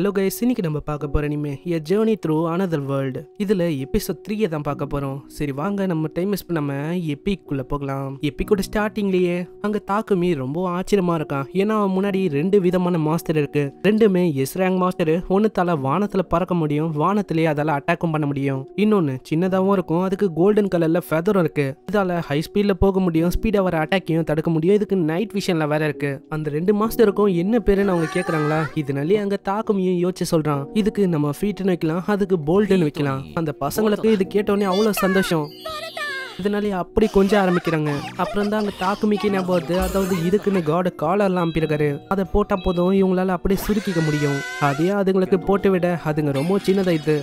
Hello guys இன்னைக்கு நம்ம பார்க்க போகிற இனிமே a journey through another world இதில் எபிசோட் த்ரீயை தான் பார்க்க போகிறோம் சரி வாங்க நம்ம டைம் வேஸ்ட் பண்ணாம எப்பிக்குள்ளே போகலாம் எப்பிக்கோட ஸ்டார்டிங்லேயே அங்கே தாக்குமி ரொம்ப ஆச்சரியமாக இருக்கான் ஏன்னா அவன் முன்னாடி ரெண்டு விதமான மாஸ்டர் இருக்கு ரெண்டுமே எஸ் ரேங்க் மாஸ்டர் ஒன்னு தலை வானத்தில் பறக்க முடியும் வானத்திலேயே அதால் அட்டாக்கும் பண்ண முடியும் இன்னொன்று சின்னதாகவும் இருக்கும் அதுக்கு கோல்டன் கலரில் ஃபெதரும் இருக்கு இதால் ஹை ஸ்பீடில் போக முடியும் ஸ்பீடாக வர அட்டாக்கையும் தடுக்க முடியும் இதுக்கு நைட் விஷனில் வேற இருக்கு அந்த ரெண்டு மாஸ்டருக்கும் என்ன பேருன்னு அவங்க கேட்குறாங்களா இதனாலே அங்கே தாக்குமியும் எல்லாத்தையும் யோசிச்சு சொல்றான் இதுக்கு நம்ம ஃபீட்டுன்னு வைக்கலாம் அதுக்கு போல்டுன்னு வைக்கலாம் அந்த பசங்களுக்கு இது கேட்டோடனே அவ்வளோ சந்தோஷம் இதனாலே அப்படி கொஞ்சம் ஆரம்பிக்கிறாங்க அப்புறம் தான் அங்கே தாக்குமிக்கு ஞாபகம் வருது அதாவது இதுக்குன்னு காடு காலர்லாம் அம்பிருக்காரு அதை போட்டால் போதும் இவங்களால அப்படியே சுருக்கிக்க முடியும் அதையே அதுங்களுக்கு போட்டு விட அதுங்க ரொம்ப சின்னதாக இது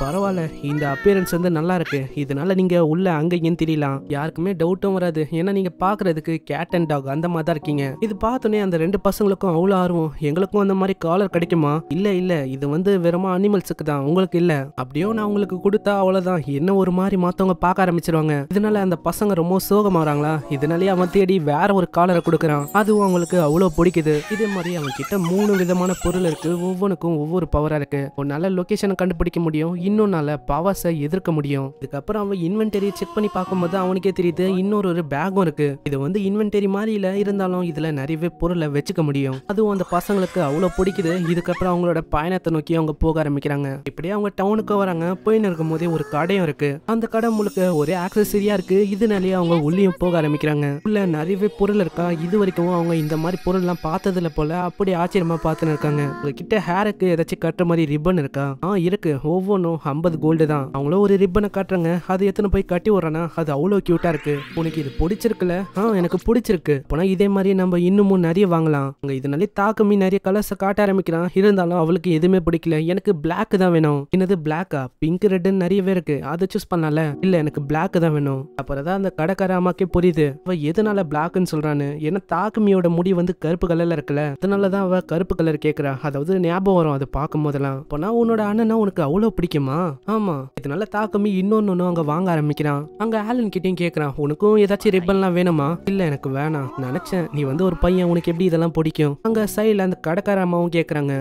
பரவாயில்ல இந்த அப்பியரன்ஸ் வந்து நல்லா இருக்கு இதனால நீங்க உள்ள அங்கேயும் தெரியலாம் யாருக்குமே டவுட்டும் வராது ஏன்னா நீங்க பாக்குறதுக்கு கேட் அண்ட் டாக் அந்த மாதிரி தான் இருக்கீங்க இது பார்த்தோன்னே அந்த ரெண்டு பசங்களுக்கும் அவ்வளோ ஆர்வம் எங்களுக்கும் அந்த மாதிரி காலர் கிடைக்குமா இல்ல இல்ல இது வந்து வெறுமா அனிமல்ஸுக்கு தான் உங்களுக்கு இல்ல அப்படியோ நான் உங்களுக்கு கொடுத்தா அவ்வளவுதான் என்ன ஒரு மாதிரி மாத்தவங்க பார்க்க ஆரம்பிச்சிருவாங்க இதனால அந்த பசங்க ரொம்ப சோகமாறாங்களா இதனாலே அவன் தேடி வேற ஒரு காலரை கொடுக்குறான் அதுவும் அவங்களுக்கு அவ்வளோ பிடிக்குது இதே மாதிரி அவங்க கிட்ட மூணு விதமான பொருள் இருக்கு ஒவ்வொன்றுக்கும் ஒவ்வொரு பவரா இருக்கு ஒரு நல்ல லொக்கேஷனை கண்டுபிடிக்க முடியும் இன்னொன்னால பவர்ஸை எதிர்க்க முடியும் இதுக்கப்புறம் அவன் இன்வென்டரி செக் பண்ணி பார்க்கும்போது அவனுக்கே தெரியுது இன்னொரு ஒரு பேகும் இருக்கு இது வந்து இன்வென்டரி மாதிரில இருந்தாலும் இதுல நிறையவே பொருளை வச்சுக்க முடியும் அதுவும் அந்த பசங்களுக்கு அவ்வளோ பிடிக்குது இதுக்கப்புறம் அவங்களோட பயணத்தை நோக்கி அவங்க போக ஆரம்பிக்கிறாங்க இப்படியே அவங்க டவுனுக்கு வராங்க போயின்னு இருக்கும் போதே ஒரு கடையும் இருக்கு அந்த கடை முழுக்க ஒரே ஆக்சசரியா இருக்கு இதனாலேயே அவங்க உள்ளேயும் போக ஆரம்பிக்கிறாங்க உள்ள நிறையவே பொருள் இருக்கா இது வரைக்கும் அவங்க இந்த மாதிரி பொருள்லாம் பார்த்ததுல போல அப்படி ஆச்சரியமா பார்த்துன்னு இருக்காங்க உங்ககிட்ட ஹேருக்கு ஏதாச்சும் கட்டுற மாதிரி ரிப்பன் இருக்கா ஆ இருக்கு ஒவ்வொன்றும் ஐம்பது கோல்டு தான் அவங்களோ ஒரு ரிப்பனை காட்டுறாங்க அது எத்தனை போய் கட்டி விட்றேன்னா அது அவ்வளோ க்யூட்டாக இருக்கு உனக்கு இது பிடிச்சிருக்குல்ல ஆ எனக்கு பிடிச்சிருக்கு போனால் இதே மாதிரி நம்ம இன்னமும் நிறைய வாங்கலாம் அங்கே இதனாலே தாக்கமே நிறைய கலர்ஸை காட்ட ஆரம்பிக்கிறான் இருந்தாலும் அவளுக்கு எதுவுமே பிடிக்கல எனக்கு பிளாக் தான் வேணும் என்னது பிளாக்கா பிங்க் நிறைய நிறையவே இருக்கு அதை சூஸ் பண்ணல இல்லை எனக்கு பிளாக் தான் வேணும் அப்புறம் தான் அந்த கடைக்கார அம்மாக்கே புரியுது அவள் எதனால பிளாக்னு சொல்கிறான்னு ஏன்னா தாக்கமியோட முடி வந்து கருப்பு கலரில் இருக்குல்ல அதனால தான் அவள் கருப்பு கலர் கேட்குறா அதாவது ஞாபகம் வரும் அதை பார்க்கும் போதெல்லாம் போனா உன்னோட அண்ணனா உனக்கு அவ்வளோ பிடிக்கும் தெரியுமா ஆமா இதனால தாக்கமி இன்னொன்னு அங்க வாங்க ஆரம்பிக்கிறான் அங்க ஆலன் கிட்டயும் கேக்குறான் உனக்கும் ஏதாச்சும் ரிப்பன்லாம் வேணுமா இல்ல எனக்கு வேணாம் நினைச்சேன் நீ வந்து ஒரு பையன் உனக்கு எப்படி இதெல்லாம் பிடிக்கும் அங்க சைடில் அந்த கடைக்கார அம்மாவும் கேக்குறாங்க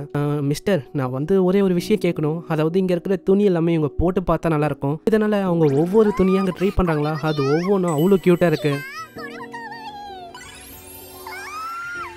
மிஸ்டர் நான் வந்து ஒரே ஒரு விஷயம் கேட்கணும் அதாவது இங்க இருக்கிற துணி எல்லாமே இவங்க போட்டு பார்த்தா நல்லா இருக்கும் இதனால அவங்க ஒவ்வொரு துணியும் அங்க ட்ரை பண்றாங்களா அது ஒவ்வொன்றும் அவ்வளோ கியூட்டா இருக்கு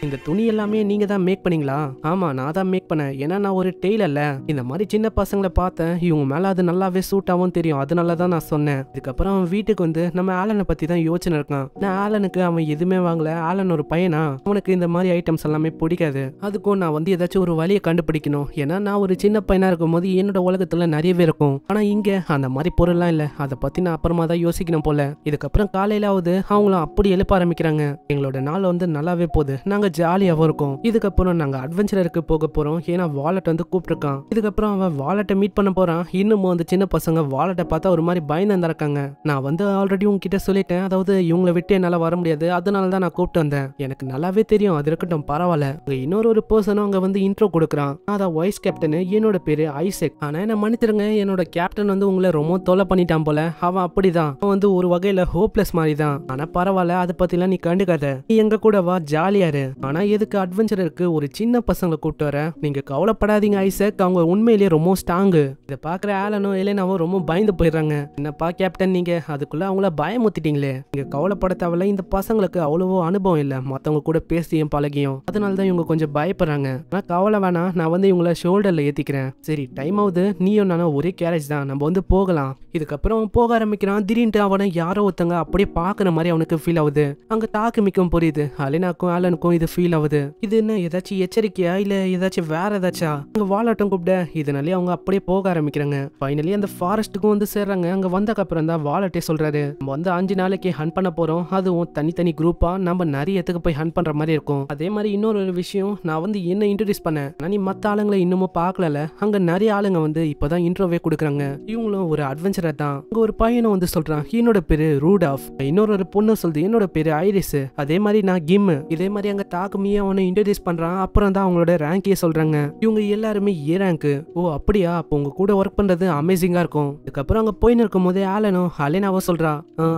இந்த துணி எல்லாமே நீங்க தான் மேக் பண்ணீங்களா ஆமா நான் தான் மேக் பண்ணேன் ஏன்னா நான் ஒரு டெய்லர்ல இந்த மாதிரி சின்ன பசங்களை பார்த்தேன் இவங்க மேல அது நல்லாவே சூட் ஆகும் தெரியும் அதனால தான் நான் சொன்னேன் இதுக்கப்புறம் அவன் வீட்டுக்கு வந்து நம்ம ஆலனை பத்தி தான் யோசனை இருக்கான் நான் ஆலனுக்கு அவன் எதுவுமே வாங்கல ஆலன் ஒரு பையனா அவனுக்கு இந்த மாதிரி ஐட்டம்ஸ் எல்லாமே பிடிக்காது அதுக்கும் நான் வந்து ஏதாச்சும் ஒரு வழியை கண்டுபிடிக்கணும் ஏன்னா நான் ஒரு சின்ன பையனா இருக்கும் போது என்னோட உலகத்துல நிறையவே இருக்கும் ஆனா இங்க அந்த மாதிரி பொருள்லாம் இல்லை அதை பத்தி நான் அப்புறமா தான் யோசிக்கணும் போல இதுக்கப்புறம் காலையிலாவது அவங்களும் அப்படி எழுப்ப ஆரம்பிக்கிறாங்க எங்களோட நாள் வந்து நல்லாவே போகுது நாங்க அங்கே ஜாலியாகவும் இருக்கும் இதுக்கப்புறம் நாங்கள் அட்வென்ச்சரருக்கு போக போகிறோம் ஏன்னா வாலெட் வந்து கூப்பிட்டுருக்கான் இதுக்கப்புறம் அவன் வாலெட்டை மீட் பண்ண போகிறான் இன்னமும் அந்த சின்ன பசங்க வாலெட்டை பார்த்தா ஒரு மாதிரி பயந்து வந்திருக்காங்க நான் வந்து ஆல்ரெடி உங்ககிட்ட சொல்லிட்டேன் அதாவது இவங்களை விட்டு என்னால் வர முடியாது அதனால தான் நான் கூப்பிட்டு வந்தேன் எனக்கு நல்லாவே தெரியும் அது இருக்கட்டும் பரவாயில்ல இன்னொரு ஒரு பர்சனும் அங்கே வந்து இன்ட்ரோ கொடுக்குறான் அதான் வைஸ் கேப்டன் என்னோட பேர் ஐசெக் ஆனால் என்ன மன்னிச்சிருங்க என்னோட கேப்டன் வந்து உங்களை ரொம்ப தொலை பண்ணிட்டான் போல அவன் அப்படிதான் அவன் வந்து ஒரு வகையில் ஹோப்லெஸ் மாதிரி தான் ஆனால் பரவாயில்ல அதை பற்றிலாம் நீ கண்டுக்காத நீ எங்க கூட வா ஜாலியாரு ஆனா எதுக்கு அட்வென்ச்சருக்கு ஒரு சின்ன பசங்களை கூப்பிட்டு வர நீங்க கவலைப்படாதீங்க ஐசக் அவங்க உண்மையிலேயே ரொம்ப ஸ்ட்ராங்கு இதை பாக்குற ஆலனும் இல்லைனாவும் ரொம்ப பயந்து போயிடுறாங்க என்னப்பா கேப்டன் நீங்க அதுக்குள்ள அவங்கள பயமுத்திட்டீங்களே நீங்க கவலைப்பட தேவையில்ல இந்த பசங்களுக்கு அவ்வளவோ அனுபவம் இல்லை மத்தவங்க கூட பேசியும் பழகியும் அதனால தான் இவங்க கொஞ்சம் பயப்படுறாங்க ஆனா கவலை வேணாம் நான் வந்து இவங்கள ஷோல்டர்ல ஏத்திக்கிறேன் சரி டைம் ஆகுது நீயும் நானும் ஒரே கேரேஜ் தான் நம்ம வந்து போகலாம் இதுக்கப்புறம் போக ஆரம்பிக்கிறான் திடீர்னு அவனை யாரோ ஒருத்தங்க அப்படியே பாக்குற மாதிரி அவனுக்கு ஃபீல் ஆகுது அங்க தாக்கு மிக்கவும் புரியுது அலினாக்கும் ஆலனுக்கும் இது எனக்கு ஃபீல் ஆகுது இது என்ன ஏதாச்சும் எச்சரிக்கையா இல்ல ஏதாச்சும் வேற ஏதாச்சா அங்க வாலாட்டம் கூப்பிட இதனாலே அவங்க அப்படியே போக ஆரம்பிக்கிறாங்க ஃபைனலி அந்த ஃபாரஸ்ட்டுக்கும் வந்து சேர்றாங்க அங்க வந்தக்கு அப்புறம் தான் வாலட்டே சொல்றாரு நம்ம வந்து அஞ்சு நாளைக்கு ஹன் பண்ண போறோம் அதுவும் தனித்தனி குரூப்பா நம்ம நிறைய இடத்துக்கு போய் ஹன் பண்ற மாதிரி இருக்கும் அதே மாதிரி இன்னொரு விஷயம் நான் வந்து என்ன இன்ட்ரடியூஸ் பண்ணேன் நீ மற்ற ஆளுங்களை இன்னமும் பார்க்கல அங்க நிறைய ஆளுங்க வந்து இப்பதான் இன்ட்ரோவே கொடுக்குறாங்க இவங்களும் ஒரு அட்வென்ச்சரர் தான் அங்க ஒரு பையனும் வந்து சொல்றான் என்னோட பேரு ரூட் ஆஃப் இன்னொரு ஒரு பொண்ணு சொல்றது என்னோட பேரு ஐரிஸ் அதே மாதிரி நான் கிம் இதே மாதிரி அங்க டாக்குமியை அவனை இன்ட்ரடியூஸ் பண்ணுறான் அப்புறம் தான் அவங்களோட ரேங்கையே சொல்கிறாங்க இவங்க எல்லாருமே ஏ ரேங்க்கு ஓ அப்படியா அப்போ உங்க கூட ஒர்க் பண்ணுறது அமேசிங்காக இருக்கும் அதுக்கப்புறம் அங்கே போயின்னு இருக்கும் போதே ஆலனும் அலேனாவோ சொல்கிறா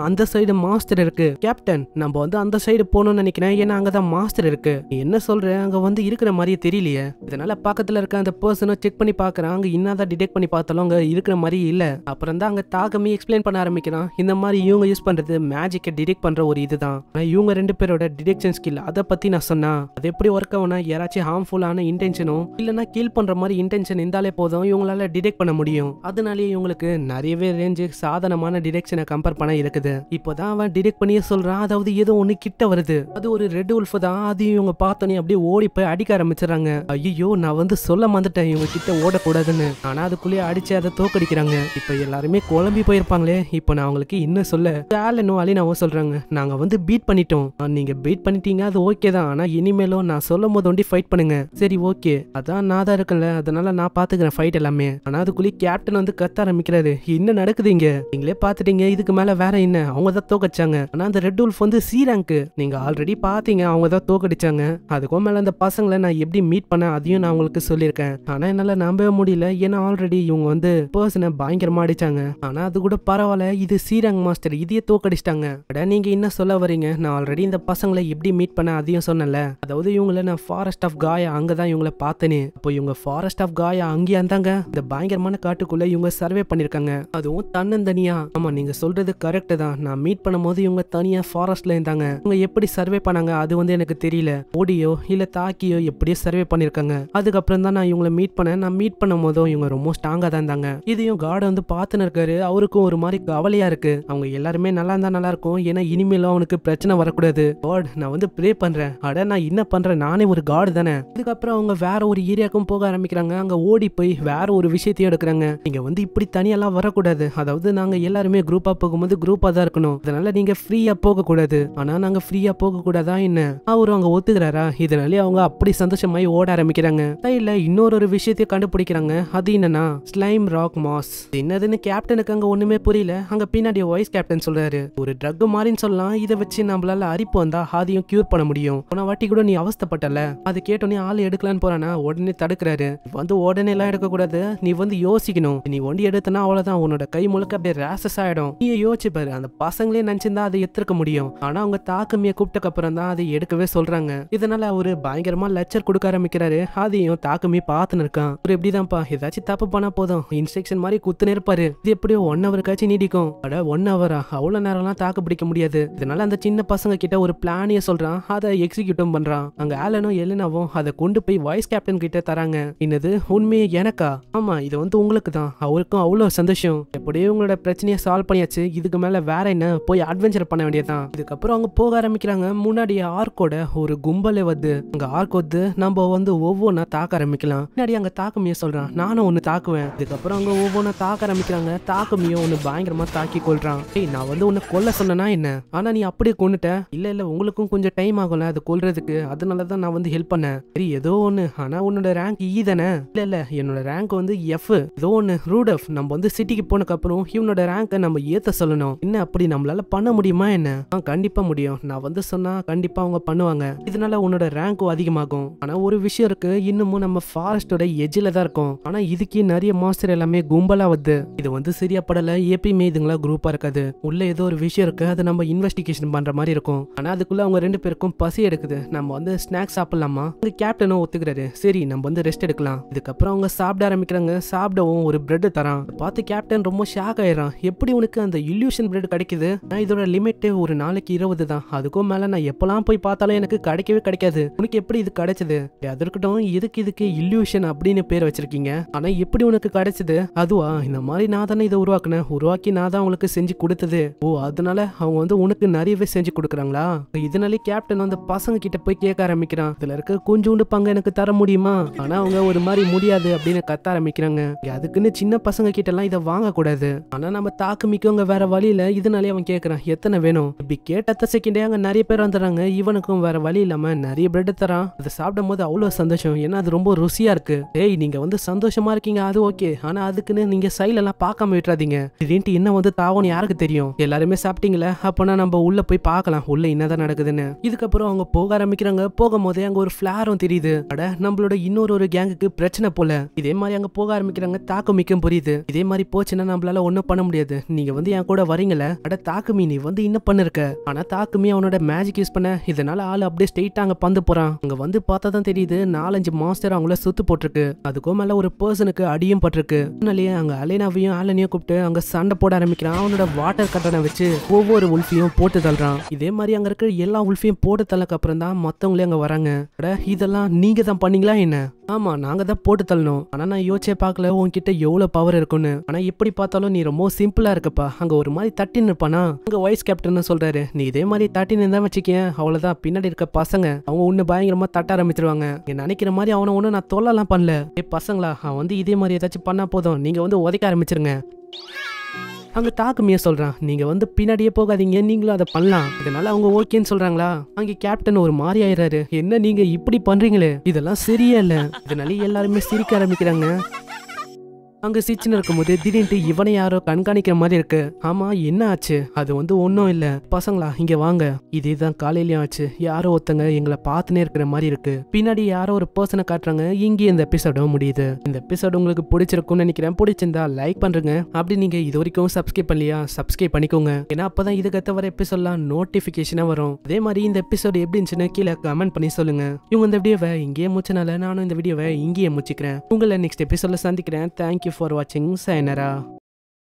அந்த சைடு மாஸ்டர் இருக்கு கேப்டன் நம்ம வந்து அந்த சைடு போகணும்னு நினைக்கிறேன் ஏன்னா அங்கே தான் மாஸ்டர் இருக்கு என்ன சொல்றேன் அங்கே வந்து இருக்கிற மாதிரியே தெரியலையே இதனால பக்கத்தில் இருக்க அந்த பர்சனை செக் பண்ணி பார்க்குறான் அங்கே இன்னாதான் டிடெக்ட் பண்ணி பார்த்தாலும் அங்கே இருக்கிற மாதிரி இல்லை அப்புறம் தான் அங்கே தாக்கமே எக்ஸ்பிளைன் பண்ண ஆரம்பிக்கிறான் இந்த மாதிரி இவங்க யூஸ் பண்ணுறது மேஜிக்கை டிடெக்ட் பண்ணுற ஒரு இதுதான் இவங்க ரெண்டு பேரோட டிடெக்ஷன் ஸ்கில் அதை பற்றி நான் சொன்னா அது எப்படி ஒர்க் ஆகும்னா யாராச்சும் ஹார்ம்ஃபுல்லான இன்டென்ஷனும் இல்லைன்னா கீல் பண்ற மாதிரி இன்டென்ஷன் இருந்தாலே போதும் இவங்களால டிடெக்ட் பண்ண முடியும் அதனாலேயே இவங்களுக்கு நிறையவே ரேஞ்சு சாதனமான டிடெக்ஷனை கம்பேர் பண்ண இருக்குது இப்போதான் அவன் டிடெக்ட் பண்ணியே சொல்றான் அதாவது ஏதோ ஒன்று கிட்ட வருது அது ஒரு ரெட் உல்ஃப் தான் அதையும் இவங்க பார்த்தோன்னே அப்படியே ஓடி போய் அடிக்க ஆரம்பிச்சிடறாங்க ஐயோ நான் வந்து சொல்ல மாந்துட்டேன் இவங்க கிட்ட ஓடக்கூடாதுன்னு ஆனா அதுக்குள்ளேயே அடிச்சு அதை தோக்கடிக்கிறாங்க இப்ப எல்லாருமே குழம்பி போயிருப்பாங்களே இப்போ நான் அவங்களுக்கு இன்னும் சொல்ல அலினாவும் சொல்றாங்க நாங்க வந்து பீட் பண்ணிட்டோம் நீங்க பீட் பண்ணிட்டீங்க அது ஓகே தான் ஆனால் இனிமேலும் நான் சொல்லும் போது ஒண்டி ஃபைட் பண்ணுங்க சரி ஓகே அதான் நான் தான் இருக்கேன்ல அதனால நான் பார்த்துக்கிறேன் ஃபைட் எல்லாமே ஆனால் அதுக்குள்ளே கேப்டன் வந்து கத்த ஆரம்பிக்கிறாரு என்ன நடக்குது இங்க நீங்களே பார்த்துட்டீங்க இதுக்கு மேலே வேற என்ன அவங்க தான் தோக்கடிச்சாங்க ஆனால் அந்த ரெட் உல்ஃப் வந்து சி ரேங்க்கு நீங்கள் ஆல்ரெடி பார்த்தீங்க அவங்க தான் தோக்கடிச்சாங்க அதுக்கும் மேலே அந்த பசங்களை நான் எப்படி மீட் பண்ண அதையும் நான் உங்களுக்கு சொல்லியிருக்கேன் ஆனால் என்னால் நம்பவே முடியல ஏன்னா ஆல்ரெடி இவங்க வந்து பர்சனை பயங்கரமாக அடிச்சாங்க ஆனால் அது கூட பரவாயில்ல இது சீரங் மாஸ்டர் இதையே தோக்கடிச்சிட்டாங்க அட நீங்கள் என்ன சொல்ல வரீங்க நான் ஆல்ரெடி இந்த பசங்களை எப்படி மீட் பண்ண அதையும் சொன்னேன் சொன்னேன்ல அதாவது இவங்கள நான் ஃபாரஸ்ட் ஆஃப் காயா அங்கே தான் இவங்கள பார்த்தனே அப்போ இவங்க ஃபாரஸ்ட் ஆஃப் காயா அங்கேயா இருந்தாங்க இந்த பயங்கரமான காட்டுக்குள்ளே இவங்க சர்வே பண்ணியிருக்காங்க அதுவும் தன்னந்தனியா ஆமாம் நீங்கள் சொல்கிறது கரெக்டு தான் நான் மீட் பண்ணும்போது இவங்க தனியாக ஃபாரஸ்ட்டில் இருந்தாங்க இவங்க எப்படி சர்வே பண்ணாங்க அது வந்து எனக்கு தெரியல ஓடியோ இல்லை தாக்கியோ எப்படியோ சர்வே பண்ணியிருக்காங்க அதுக்கப்புறம் தான் நான் இவங்களை மீட் பண்ணேன் நான் மீட் பண்ணும் போதும் இவங்க ரொம்ப ஸ்ட்ராங்காக தான் இருந்தாங்க இதையும் கார்டை வந்து பார்த்துன்னு இருக்காரு அவருக்கும் ஒரு மாதிரி கவலையாக இருக்கு அவங்க எல்லாருமே நல்லா இருந்தால் நல்லா இருக்கும் ஏன்னா இனிமேலும் அவனுக்கு பிரச்சனை வரக்கூடாது காட் நான் வந்து ப்ரே பண்ணுறேன் அட அட நான் என்ன பண்ணுறேன் நானே ஒரு காடு தானே இதுக்கப்புறம் அவங்க வேற ஒரு ஏரியாவுக்கும் போக ஆரம்பிக்கிறாங்க அங்கே ஓடி போய் வேற ஒரு விஷயத்தையும் எடுக்கிறாங்க நீங்கள் வந்து இப்படி தனியெல்லாம் வரக்கூடாது அதாவது நாங்கள் எல்லாருமே குரூப்பாக போகும்போது குரூப்பாக தான் இருக்கணும் அதனால நீங்கள் ஃப்ரீயாக போகக்கூடாது ஆனால் நாங்கள் ஃப்ரீயாக போகக்கூடாதா என்ன அவர் அவங்க ஒத்துக்கிறாரா இதனாலே அவங்க அப்படி சந்தோஷமாய் ஓட ஆரம்பிக்கிறாங்க சைடில் இன்னொரு ஒரு விஷயத்தையும் கண்டுபிடிக்கிறாங்க அது என்னன்னா ஸ்லைம் ராக் மாஸ் என்னதுன்னு கேப்டனுக்கு அங்கே ஒன்றுமே புரியல அங்கே பின்னாடி வைஸ் கேப்டன் சொல்கிறாரு ஒரு ட்ரக் மாதிரின்னு சொல்லலாம் இதை வச்சு நம்மளால அரிப்பு வந்தா அதையும் கியூர் பண்ண முடியும் போன வாட்டி கூட நீ அவஸ்தப்பட்டல அது கேட்டோன்னே ஆள் எடுக்கலான்னு போறானா உடனே தடுக்கிறாரு வந்து உடனே எல்லாம் எடுக்கக்கூடாது நீ வந்து யோசிக்கணும் நீ ஒண்டி எடுத்தனா அவ்வளவுதான் உன்னோட கை முழுக்க அப்படியே ரேசஸ் ஆயிடும் நீ யோசிச்சு பாரு அந்த பசங்களே நினைச்சிருந்தா அதை எத்திருக்க முடியும் ஆனா அவங்க தாக்கமிய கூப்பிட்டக்கு அப்புறம் தான் அதை எடுக்கவே சொல்றாங்க இதனால அவரு பயங்கரமா லெக்சர் கொடுக்க ஆரம்பிக்கிறாரு அதையும் தாக்கமே பார்த்துன்னு இருக்கான் அவரு எப்படிதான்ப்பா ஏதாச்சும் தப்பு பண்ணா போதும் இன்ஸ்ட்ரக்ஷன் மாதிரி குத்துனே இருப்பாரு இது எப்படியோ ஒன் ஹவருக்காச்சும் நீடிக்கும் அட ஒன் ஹவரா அவ்வளவு நேரம்லாம் தாக்கு பிடிக்க முடியாது இதனால அந்த சின்ன பசங்க கிட்ட ஒரு பிளானிய சொல்றான் அதை எக்ஸிக்யூட் எக்ஸிக்யூட்டும் பண்றான் அங்க ஆலனும் எலினாவும் அதை கொண்டு போய் வைஸ் கேப்டன் கிட்ட தராங்க என்னது உண்மையே எனக்கா ஆமா இது வந்து உங்களுக்கு தான் அவருக்கும் அவ்வளோ சந்தோஷம் எப்படியோ உங்களோட பிரச்சனையை சால்வ் பண்ணியாச்சு இதுக்கு மேல வேற என்ன போய் அட்வென்ச்சர் பண்ண வேண்டியதான் இதுக்கப்புறம் அவங்க போக ஆரம்பிக்கிறாங்க முன்னாடி ஆர்க்கோட ஒரு கும்பலே வந்து அங்க ஆர்க் வந்து நம்ம வந்து ஒவ்வொன்றா தாக்க ஆரம்பிக்கலாம் முன்னாடி அங்க தாக்கமிய சொல்றான் நானும் ஒன்று தாக்குவேன் இதுக்கப்புறம் அங்க ஒவ்வொன்றா தாக்க ஆரம்பிக்கிறாங்க தாக்கமையோ ஒன்று பயங்கரமா தாக்கி கொள்றான் நான் வந்து உன்னை கொல்ல சொன்னா என்ன ஆனா நீ அப்படியே கொண்டுட்ட இல்ல இல்ல உங்களுக்கும் கொஞ்சம் டைம் ஆகும்ல அது கொல்ல சொல்கிறதுக்கு அதனால தான் நான் வந்து ஹெல்ப் பண்ணேன் சரி ஏதோ ஒன்று ஆனால் உன்னோட ரேங்க் ஈ e தானே இல்ல இல்ல என்னோட ரேங்க் வந்து எஃப் ஏதோ ஒன்று ரூட் எஃப் நம்ம வந்து சிட்டிக்கு அப்புறம் இவனோட ரேங்கை நம்ம ஏற்ற சொல்லணும் என்ன அப்படி நம்மளால பண்ண முடியுமா என்ன ஆ கண்டிப்பாக முடியும் நான் வந்து சொன்னால் கண்டிப்பாக அவங்க பண்ணுவாங்க இதனால உன்னோட ரேங்க்கும் அதிகமாகும் ஆனால் ஒரு விஷயம் இருக்கு இன்னமும் நம்ம ஃபாரஸ்டோட எஜ்ஜில் தான் இருக்கும் ஆனால் இதுக்கே நிறைய மாஸ்டர் எல்லாமே கும்பலாக வருது இது வந்து சரியா படல எப்பயுமே இதுங்களா குரூப்பாக இருக்காது உள்ள ஏதோ ஒரு விஷயம் இருக்கு அதை நம்ம இன்வெஸ்டிகேஷன் பண்ணுற மாதிரி இருக்கும் ஆனால் அதுக்குள்ளே அவங்க ரெண்டு பேருக்கும் பசி எடுக்க இருக்குது நம்ம வந்து ஸ்நாக்ஸ் சாப்பிடலாமா அங்கே கேப்டனும் ஒத்துக்கிறாரு சரி நம்ம வந்து ரெஸ்ட் எடுக்கலாம் இதுக்கப்புறம் அவங்க சாப்பிட ஆரம்பிக்கிறாங்க சாப்பிடவும் ஒரு பிரெட் தரான் பார்த்து கேப்டன் ரொம்ப ஷாக் ஆயிடறான் எப்படி உனக்கு அந்த இல்யூஷன் பிரெட் கிடைக்குது நான் இதோட லிமிட் ஒரு நாளைக்கு இருபது தான் அதுக்கும் மேல நான் எப்பெல்லாம் போய் பார்த்தாலும் எனக்கு கிடைக்கவே கிடைக்காது உனக்கு எப்படி இது கிடைச்சது அது இருக்கட்டும் எதுக்கு இதுக்கு இல்யூஷன் அப்படின்னு பேர் வச்சிருக்கீங்க ஆனா எப்படி உனக்கு கிடைச்சது அதுவா இந்த மாதிரி நான் தானே இதை உருவாக்குனேன் உருவாக்கி நான் தான் உங்களுக்கு செஞ்சு கொடுத்தது ஓ அதனால அவங்க வந்து உனக்கு நிறையவே செஞ்சு கொடுக்குறாங்களா இதனாலே கேப்டன் வந்து பசங்க கிட்ட போய் கேட்க ஆரம்பிக்கிறான் இதுல இருக்க கொஞ்சோண்டு பங்கு எனக்கு தர முடியுமா ஆனா அவங்க ஒரு மாதிரி முடியாது அப்படின்னு கத்த ஆரம்பிக்கிறாங்க அதுக்குன்னு சின்ன பசங்க கிட்ட எல்லாம் இதை வாங்கக்கூடாது ஆனா நம்ம தாக்கு மிக்கவங்க வேற வழியில இதனாலே அவன் கேக்குறான் எத்தனை வேணும் இப்படி கேட்ட செகண்டே அங்க நிறைய பேர் வந்துடுறாங்க இவனுக்கும் வேற வழி இல்லாம நிறைய பிரெட் தரான் அதை சாப்பிடும் போது அவ்வளவு சந்தோஷம் ஏன்னா அது ரொம்ப ருசியா இருக்கு ஏய் நீங்க வந்து சந்தோஷமா இருக்கீங்க அது ஓகே ஆனா அதுக்குன்னு நீங்க சைல எல்லாம் பார்க்காம விட்டுறாதீங்க திடீர்னு என்ன வந்து தாவணும் யாருக்கு தெரியும் எல்லாருமே சாப்பிட்டீங்களா அப்பனா நம்ம உள்ள போய் பார்க்கலாம் உள்ள என்னதான் நடக்குதுன்னு இதுக்கப்புறம் அவங்க போ போக ஆரம்பிக்கிறாங்க போகும்போதே அங்க ஒரு ஃபிளாரும் தெரியுது அட நம்மளோட இன்னொரு ஒரு கேங்குக்கு பிரச்சனை போல இதே மாதிரி அங்க போக ஆரம்பிக்கிறாங்க தாக்கு தாக்குமிக்கும் புரியுது இதே மாதிரி போச்சுன்னா நம்மளால ஒன்னும் பண்ண முடியாது நீங்க வந்து என் கூட வரீங்கள அட தாக்குமி நீ வந்து என்ன பண்ணிருக்க ஆனா தாக்குமி அவனோட மேஜிக் யூஸ் பண்ண இதனால ஆள் அப்படியே ஸ்ட்ரெயிட்டா அங்க பந்து போறான் அங்க வந்து பார்த்தா தான் தெரியுது நாலஞ்சு மாஸ்டர் அவங்கள சுத்து போட்டிருக்கு அதுக்கும் மேல ஒரு பர்சனுக்கு அடியும் பட்டிருக்கு அதனாலயே அங்க அலைனாவையும் ஆலனையும் கூப்பிட்டு அங்க சண்டை போட ஆரம்பிக்கிறான் அவனோட வாட்டர் கட்டனை வச்சு ஒவ்வொரு உல்ஃபியும் போட்டு தள்ளுறான் இதே மாதிரி அங்க இருக்கிற எல்லா உல்ஃபியும் போட்டு தள்ளக்கு அப்புறம் தான் மற்றவங்களே அங்கே வராங்க இதெல்லாம் நீங்கள் தான் பண்ணீங்களா என்ன ஆமாம் நாங்கள் தான் போட்டு தள்ளணும் ஆனால் நான் யோசிச்சே பார்க்கல உன்கிட்ட எவ்வளோ பவர் இருக்குன்னு ஆனால் எப்படி பார்த்தாலும் நீ ரொம்ப சிம்பிளாக இருக்கப்பா அங்கே ஒரு மாதிரி தட்டி நிற்பானா அங்கே வைஸ் கேப்டன் சொல்றாரு நீ இதே மாதிரி தட்டி நின்று வச்சுக்கேன் அவ்வளோதான் பின்னாடி இருக்க பசங்க அவங்க ஒன்று பயங்கரமாக தட்ட ஆரம்பிச்சிருவாங்க நீ நினைக்கிற மாதிரி அவனை ஒன்றும் நான் தொல்லலாம் பண்ணல ஏ பசங்களா அவன் வந்து இதே மாதிரி ஏதாச்சும் பண்ணால் போதும் நீங்கள் வந்து உதைக்க ஆரம்பிச்சிருங்க அங்க தாக்குமியா சொல்றான் நீங்க வந்து பின்னாடியே போகாதீங்க நீங்களும் அதை பண்ணலாம் இதனால அவங்க ஓகேன்னு சொல்றாங்களா அங்கே கேப்டன் ஒரு மாதிரி ஆயிடுறாரு என்ன நீங்க இப்படி பண்றீங்களே இதெல்லாம் சரியா இல்லை இதனால எல்லாருமே சிரிக்க ஆரம்பிக்கிறாங்க அங்கே இருக்கும் இருக்கும்போது திடீர்னு இவனை யாரோ கண்காணிக்கிற மாதிரி இருக்கு ஆமா என்ன ஆச்சு அது வந்து ஒன்றும் இல்லை பசங்களா இங்க வாங்க இதுதான் காலையிலயும் ஆச்சு யாரோ ஒருத்தங்க எங்களை பாத்துனே இருக்கிற மாதிரி இருக்கு பின்னாடி யாரோ ஒரு பர்சனை காட்டுறாங்க இங்கேயே இந்த எபிசோடும் முடியுது இந்த எபிசோடு உங்களுக்கு பிடிச்சிருக்கும்னு நினைக்கிறேன் பிடிச்சிருந்தா லைக் பண்றேங்க அப்படி நீங்க இது வரைக்கும் சப்ஸ்கிரைப் பண்ணலையா சப்ஸ்கிரைப் பண்ணிக்கோங்க ஏன்னா அப்பதான் இது கத்த வர எபிசோட்லாம் நோட்டிபிகேஷனா வரும் அதே மாதிரி இந்த எபிசோடு எப்படி இருந்துச்சுன்னு கீழே கமெண்ட் பண்ணி சொல்லுங்க இவங்க இந்த வீடியோவை இங்கேயே முடிச்சனால நானும் இந்த வீடியோவை இங்கேயே முடிச்சுக்கிறேன் உங்களை நெக்ஸ்ட் எபிசோட்ல சந்திக்கிறேன் thank you you for watching. Sayonara.